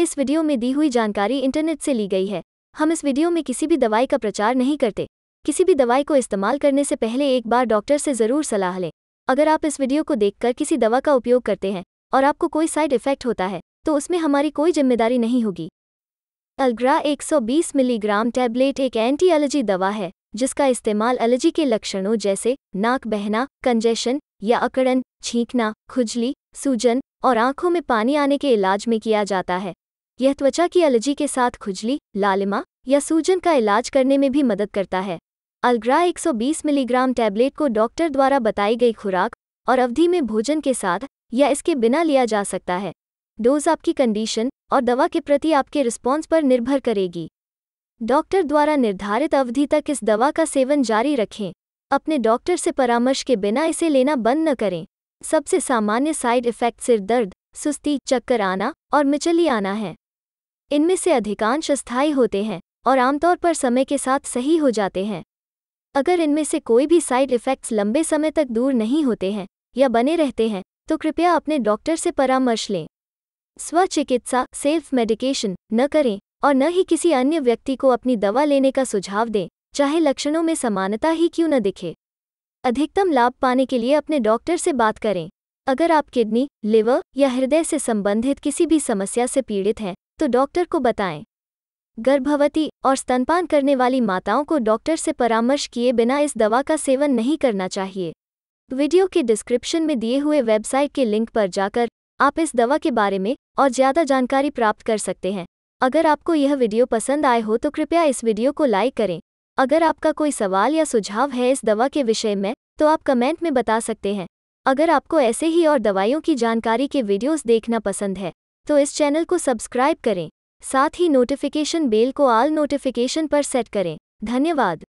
इस वीडियो में दी हुई जानकारी इंटरनेट से ली गई है हम इस वीडियो में किसी भी दवाई का प्रचार नहीं करते किसी भी दवाई को इस्तेमाल करने से पहले एक बार डॉक्टर से ज़रूर सलाह लें अगर आप इस वीडियो को देखकर किसी दवा का उपयोग करते हैं और आपको कोई साइड इफ़ेक्ट होता है तो उसमें हमारी कोई जिम्मेदारी नहीं होगी अल्ग्रा 120 मिलीग्राम टैबलेट एक एंटी एलर्जी दवा है जिसका इस्तेमाल एलर्जी के लक्षणों जैसे नाक बहना कंजेशन या अकड़न छींकना खुजली सूजन और आंखों में पानी आने के इलाज में किया जाता है यह त्वचा की एलर्जी के साथ खुजली लालिमा या सूजन का इलाज करने में भी मदद करता है अलग्रा 120 मिलीग्राम टैबलेट को डॉक्टर द्वारा बताई गई खुराक और अवधि में भोजन के साथ या इसके बिना लिया जा सकता है डोज आपकी कंडीशन और दवा के प्रति आपके रिस्पॉन्स पर निर्भर करेगी डॉक्टर द्वारा निर्धारित अवधि तक इस दवा का सेवन जारी रखें अपने डॉक्टर से परामर्श के बिना इसे लेना बंद न करें सबसे सामान्य साइड इफेक्ट सिर दर्द सुस्ती चक्कर आना और मिचली आना है इनमें से अधिकांश अस्थायी होते हैं और आमतौर पर समय के साथ सही हो जाते हैं अगर इनमें से कोई भी साइड इफ़ेक्ट्स लंबे समय तक दूर नहीं होते हैं या बने रहते हैं तो कृपया अपने डॉक्टर से परामर्श लें स्वचिकित्सा सेल्फ मेडिकेशन न करें और न ही किसी अन्य व्यक्ति को अपनी दवा लेने का सुझाव दें चाहे लक्षणों में समानता ही क्यों न दिखे अधिकतम लाभ पाने के लिए अपने डॉक्टर से बात करें अगर आप किडनी लिवर या हृदय से संबंधित किसी भी समस्या से पीड़ित हैं तो डॉक्टर को बताएं गर्भवती और स्तनपान करने वाली माताओं को डॉक्टर से परामर्श किए बिना इस दवा का सेवन नहीं करना चाहिए वीडियो के डिस्क्रिप्शन में दिए हुए वेबसाइट के लिंक पर जाकर आप इस दवा के बारे में और ज़्यादा जानकारी प्राप्त कर सकते हैं अगर आपको यह वीडियो पसंद आए हो तो कृपया इस वीडियो को लाइक करें अगर आपका कोई सवाल या सुझाव है इस दवा के विषय में तो आप कमेंट में बता सकते हैं अगर आपको ऐसे ही और दवाइयों की जानकारी के वीडियोस देखना पसंद है तो इस चैनल को सब्सक्राइब करें साथ ही नोटिफिकेशन बेल को आल नोटिफिकेशन पर सेट करें धन्यवाद